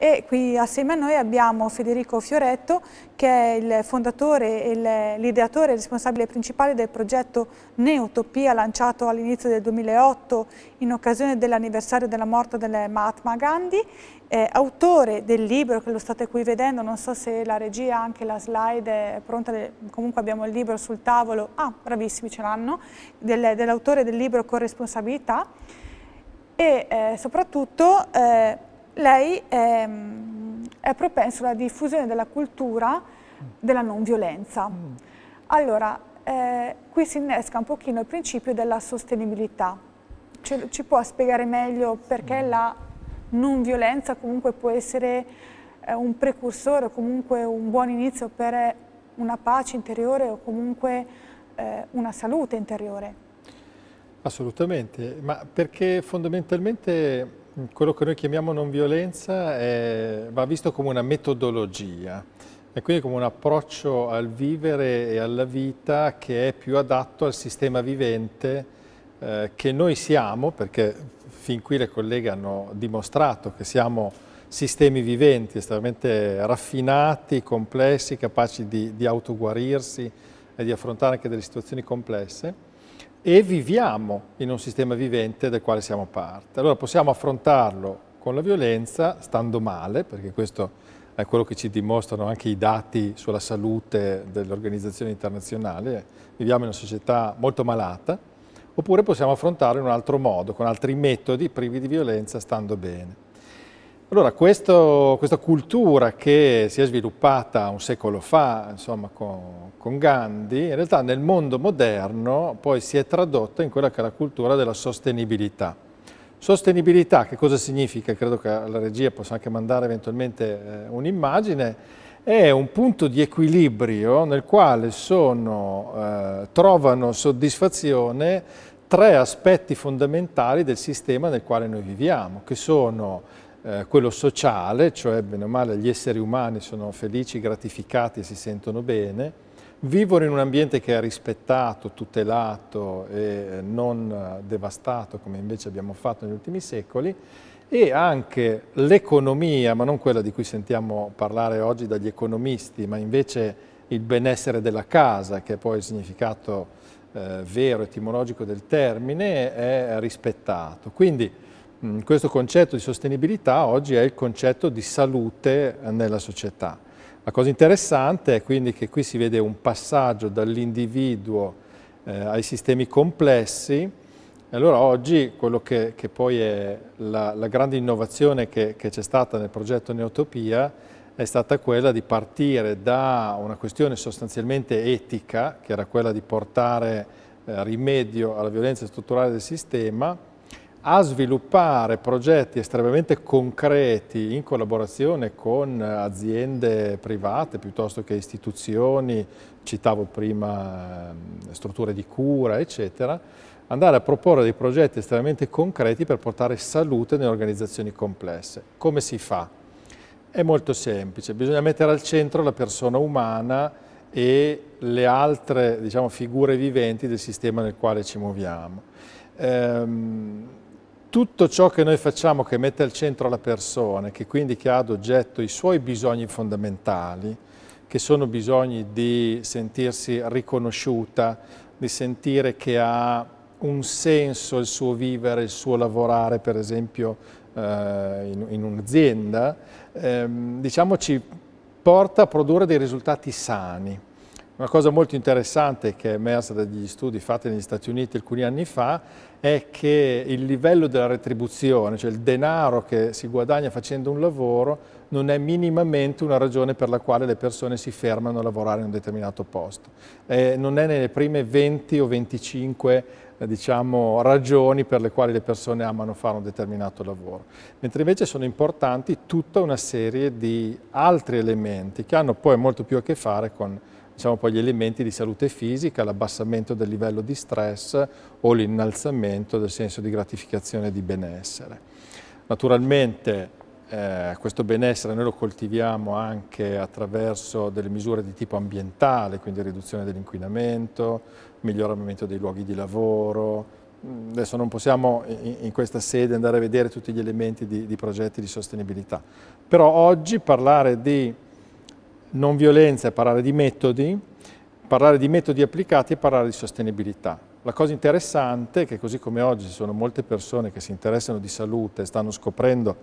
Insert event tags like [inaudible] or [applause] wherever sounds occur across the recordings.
e qui assieme a noi abbiamo Federico Fioretto che è il fondatore e l'ideatore responsabile principale del progetto Neutopia lanciato all'inizio del 2008 in occasione dell'anniversario della morte del Mahatma Gandhi, eh, autore del libro che lo state qui vedendo, non so se la regia anche la slide è pronta, comunque abbiamo il libro sul tavolo, ah bravissimi ce l'hanno, dell'autore del libro Corresponsabilità e eh, soprattutto eh, lei è, è propenso alla diffusione della cultura della non violenza. Mm. Allora, eh, qui si innesca un pochino il principio della sostenibilità. Ci, ci può spiegare meglio perché la non violenza comunque può essere eh, un precursore comunque un buon inizio per una pace interiore o comunque eh, una salute interiore? Assolutamente, ma perché fondamentalmente quello che noi chiamiamo non violenza è, va visto come una metodologia e quindi come un approccio al vivere e alla vita che è più adatto al sistema vivente eh, che noi siamo, perché fin qui le colleghe hanno dimostrato che siamo sistemi viventi estremamente raffinati, complessi, capaci di, di autoguarirsi e di affrontare anche delle situazioni complesse e viviamo in un sistema vivente del quale siamo parte. Allora possiamo affrontarlo con la violenza stando male, perché questo è quello che ci dimostrano anche i dati sulla salute dell'organizzazione internazionale, viviamo in una società molto malata, oppure possiamo affrontarlo in un altro modo, con altri metodi privi di violenza, stando bene. Allora, questo, questa cultura che si è sviluppata un secolo fa, insomma, con, con, Gandhi, in realtà nel mondo moderno poi si è tradotta in quella che è la cultura della sostenibilità. Sostenibilità, che cosa significa? Credo che la regia possa anche mandare eventualmente eh, un'immagine, è un punto di equilibrio nel quale sono, eh, trovano soddisfazione tre aspetti fondamentali del sistema nel quale noi viviamo, che sono eh, quello sociale, cioè bene o male gli esseri umani sono felici, gratificati e si sentono bene, vivono in un ambiente che è rispettato, tutelato e eh, non eh, devastato come invece abbiamo fatto negli ultimi secoli e anche l'economia, ma non quella di cui sentiamo parlare oggi dagli economisti, ma invece il benessere della casa, che è poi il significato eh, vero, etimologico del termine, è rispettato. Quindi Mm, questo concetto di sostenibilità oggi è il concetto di salute eh, nella società. La cosa interessante è quindi che qui si vede un passaggio dall'individuo eh, ai sistemi complessi e allora oggi quello che, che poi è la, la, grande innovazione che c'è stata nel progetto Neotopia è stata quella di partire da una questione sostanzialmente etica, che era quella di portare eh, rimedio alla violenza strutturale del sistema, a sviluppare progetti estremamente concreti in collaborazione con aziende private piuttosto che istituzioni, citavo prima ehm, strutture di cura, eccetera, andare a proporre dei progetti estremamente concreti per portare salute nelle organizzazioni complesse. Come si fa? È molto semplice, bisogna mettere al centro la persona umana e le altre diciamo, figure viventi del sistema nel quale ci muoviamo. Ehm, tutto ciò che noi facciamo che mette al centro la persona, che quindi che ha ad oggetto i suoi bisogni fondamentali, che sono bisogni di sentirsi riconosciuta, di sentire che ha un senso il suo vivere, il suo lavorare, per esempio eh, in, in un'azienda, eh, diciamo ci porta a produrre dei risultati sani. Una cosa molto interessante che è emersa dagli studi fatti negli Stati Uniti alcuni anni fa è che il livello della retribuzione, cioè il denaro che si guadagna facendo un lavoro, non è minimamente una ragione per la quale le persone si fermano a lavorare in un determinato posto. Eh, non è nelle prime 20 o 25 eh, diciamo, ragioni per le quali le persone amano fare un determinato lavoro. Mentre invece sono importanti tutta una serie di altri elementi che hanno poi molto più a che fare con diciamo poi gli elementi di salute fisica, l'abbassamento del livello di stress o l'innalzamento del senso di gratificazione e di benessere. Naturalmente eh, questo benessere noi lo coltiviamo anche attraverso delle misure di tipo ambientale, quindi riduzione dell'inquinamento, miglioramento dei luoghi di lavoro. Mm, adesso non possiamo in questa sede andare a vedere tutti gli elementi di, di progetti di sostenibilità, però oggi parlare di non violenza è parlare di metodi, parlare di metodi applicati e parlare di sostenibilità. La cosa interessante è che così come oggi ci sono molte persone che si interessano di salute e stanno scoprendo,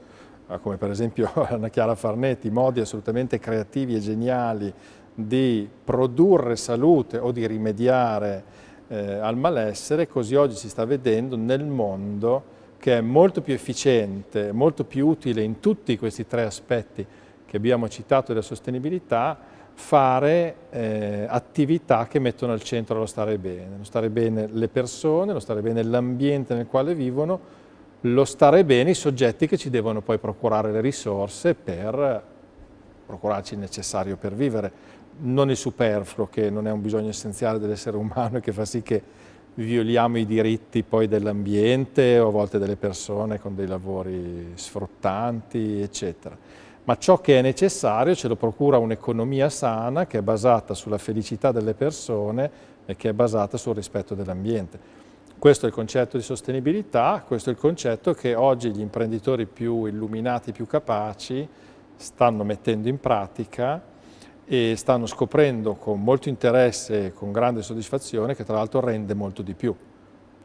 eh, come per esempio [laughs] Anna Chiara Farnetti, modi assolutamente creativi e geniali di produrre salute o di rimediare eh, al malessere, così oggi si sta vedendo nel mondo che è molto più efficiente, molto più utile in tutti questi tre aspetti che abbiamo citato della sostenibilità, fare eh, attività che mettono al centro lo stare bene, lo stare bene le persone, lo stare bene l'ambiente nel quale vivono, lo stare bene i soggetti che ci devono poi procurare le risorse per procurarci il necessario per vivere, non il superfluo che non è un bisogno essenziale dell'essere umano e che fa sì che violiamo i diritti poi dell'ambiente o a volte delle persone con dei lavori sfruttanti, eccetera ma ciò che è necessario ce lo procura un'economia sana che è basata sulla felicità delle persone e che è basata sul rispetto dell'ambiente. Questo è il concetto di sostenibilità, questo è il concetto che oggi gli imprenditori più illuminati, più capaci stanno mettendo in pratica e stanno scoprendo con molto interesse e con grande soddisfazione che tra l'altro rende molto di più.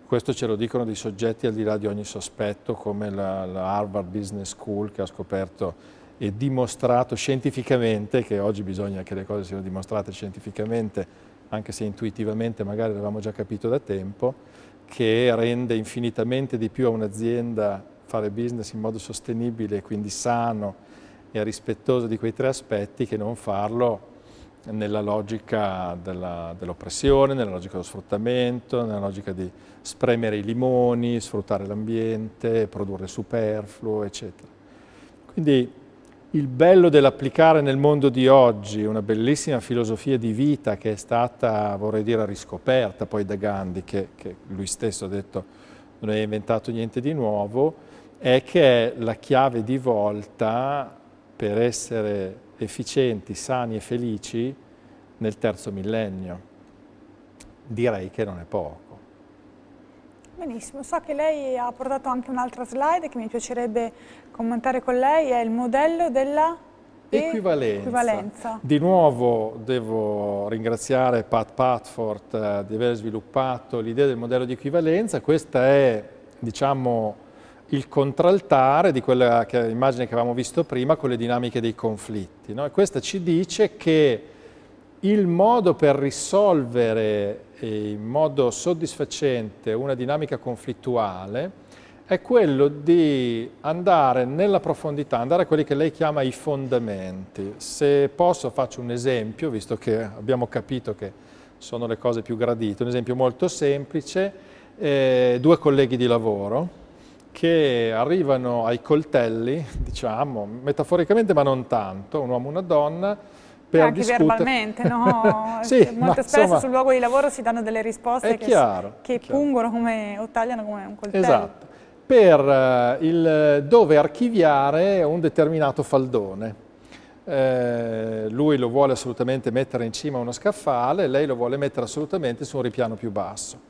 Questo ce lo dicono dei soggetti al di là di ogni sospetto come la, la Harvard Business School che ha scoperto e dimostrato scientificamente, che oggi bisogna che le cose siano dimostrate scientificamente, anche se intuitivamente magari l'avevamo già capito da tempo, che rende infinitamente di più a un'azienda fare business in modo sostenibile, quindi sano e rispettoso di quei tre aspetti, che non farlo nella logica dell'oppressione, dell nella logica dello sfruttamento, nella logica di spremere i limoni, sfruttare l'ambiente, produrre superfluo, eccetera. Quindi il bello dell'applicare nel mondo di oggi una bellissima filosofia di vita che è stata, vorrei dire, riscoperta poi da Gandhi, che, che lui stesso ha detto non hai inventato niente di nuovo, è che è la chiave di volta per essere efficienti, sani e felici nel terzo millennio. Direi che non è poco. Benissimo, so che lei ha portato anche un'altra slide che mi piacerebbe commentare con lei, è il modello della equivalenza. equivalenza. Di nuovo devo ringraziare Pat Patford eh, di aver sviluppato l'idea del modello di equivalenza, questa è diciamo il contraltare di quella che, immagine che avevamo visto prima con le dinamiche dei conflitti. No? questa ci dice che il modo per risolvere in modo soddisfacente una dinamica conflittuale è quello di andare nella profondità, andare a quelli che lei chiama i fondamenti. Se posso faccio un esempio, visto che abbiamo capito che sono le cose più gradite, un esempio molto semplice, eh, due colleghi di lavoro che arrivano ai coltelli, [laughs] diciamo, metaforicamente ma non tanto, un uomo e una donna, per anche discutere. verbalmente, no? [laughs] sì, cioè, Molte spesso insomma, sul luogo di lavoro si danno delle risposte che, che pungono come, o tagliano come un coltello. Esatto, per uh, il, eh, dove archiviare un determinato faldone. Eh, lui lo vuole assolutamente mettere in cima a uno scaffale, lei lo vuole mettere assolutamente su un ripiano più basso.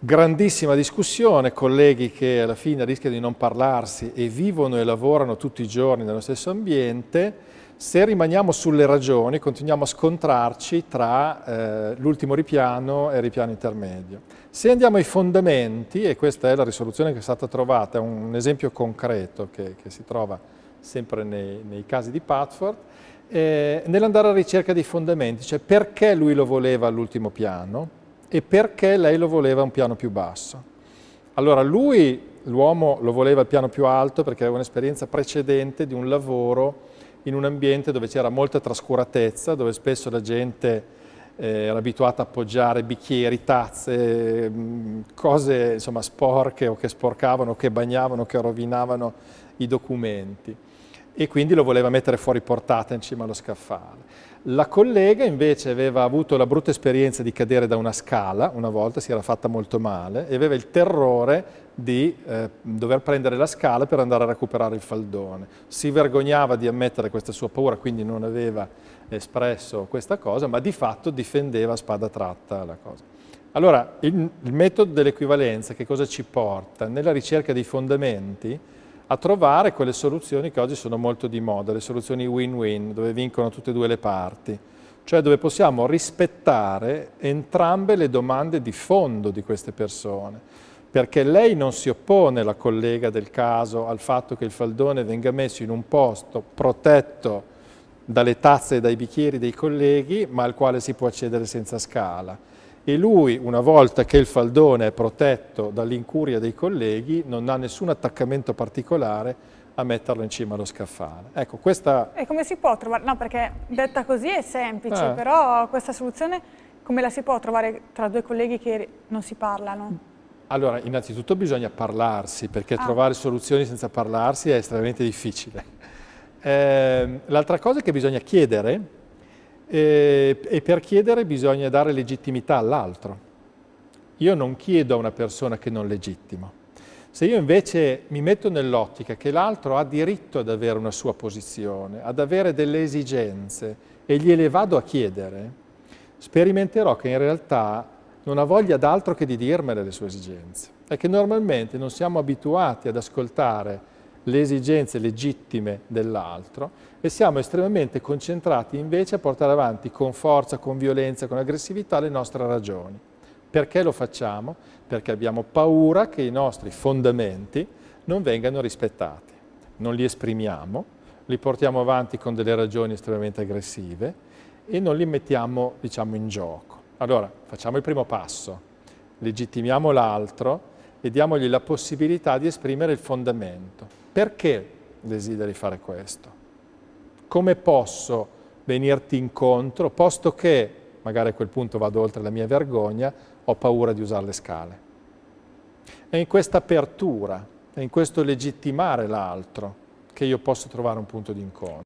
Grandissima discussione, colleghi che alla fine rischiano di non parlarsi e vivono e lavorano tutti i giorni nello stesso ambiente, se rimaniamo sulle ragioni, continuiamo a scontrarci tra eh, l'ultimo ripiano e il ripiano intermedio. Se andiamo ai fondamenti, e questa è la risoluzione che è stata trovata, è un, esempio concreto che, che si trova sempre nei, nei casi di Patford, eh, nell'andare alla ricerca dei fondamenti, cioè perché lui lo voleva all'ultimo piano e perché lei lo voleva a un piano più basso. Allora lui, l'uomo, lo voleva al piano più alto perché aveva un'esperienza precedente di un lavoro in un ambiente dove c'era molta trascuratezza, dove spesso la gente eh, era abituata a appoggiare bicchieri, tazze, mm, cose insomma, sporche o che sporcavano, che bagnavano, che rovinavano i documenti e quindi lo voleva mettere fuori portata in cima allo scaffale. La collega invece aveva avuto la brutta esperienza di cadere da una scala, una volta si era fatta molto male, e aveva il terrore di eh, dover prendere la scala per andare a recuperare il faldone. Si vergognava di ammettere questa sua paura, quindi non aveva espresso questa cosa, ma di fatto difendeva a spada tratta la cosa. Allora, il, il metodo dell'equivalenza che cosa ci porta? Nella ricerca dei fondamenti, a trovare quelle soluzioni che oggi sono molto di moda, le soluzioni win-win, dove vincono tutte e due le parti, cioè dove possiamo rispettare entrambe le domande di fondo di queste persone, perché lei non si oppone, la collega del caso, al fatto che il faldone venga messo in un posto protetto dalle tazze e dai bicchieri dei colleghi, ma al quale si può accedere senza scala e lui, una volta che il faldone è protetto dall'incuria dei colleghi, non ha nessun attaccamento particolare a metterlo in cima allo scaffale. Ecco, questa... E come si può trovare? No, perché detta così è semplice, ah. però questa soluzione come la si può trovare tra due colleghi che non si parlano? Allora, innanzitutto bisogna parlarsi, perché ah. trovare soluzioni senza parlarsi è estremamente difficile. Eh, L'altra cosa è che bisogna chiedere e, e per chiedere bisogna dare legittimità all'altro. Io non chiedo a una persona che non legittimo. Se io invece mi metto nell'ottica che l'altro ha diritto ad avere una sua posizione, ad avere delle esigenze e gliele vado a chiedere, sperimenterò che in realtà non ha voglia d'altro che di dirmele le sue esigenze. È che normalmente non siamo abituati ad ascoltare le esigenze legittime dell'altro e siamo estremamente concentrati invece a portare avanti con forza, con violenza, con aggressività le nostre ragioni. Perché lo facciamo? Perché abbiamo paura che i nostri fondamenti non vengano rispettati. Non li esprimiamo, li portiamo avanti con delle ragioni estremamente aggressive e non li mettiamo, diciamo, in gioco. Allora, facciamo il primo passo, legittimiamo l'altro, e diamogli la possibilità di esprimere il fondamento. Perché desideri fare questo? Come posso venirti incontro, posto che, magari a quel punto vado oltre la mia vergogna, ho paura di usare le scale? È in questa apertura, è in questo legittimare l'altro che io posso trovare un punto di incontro.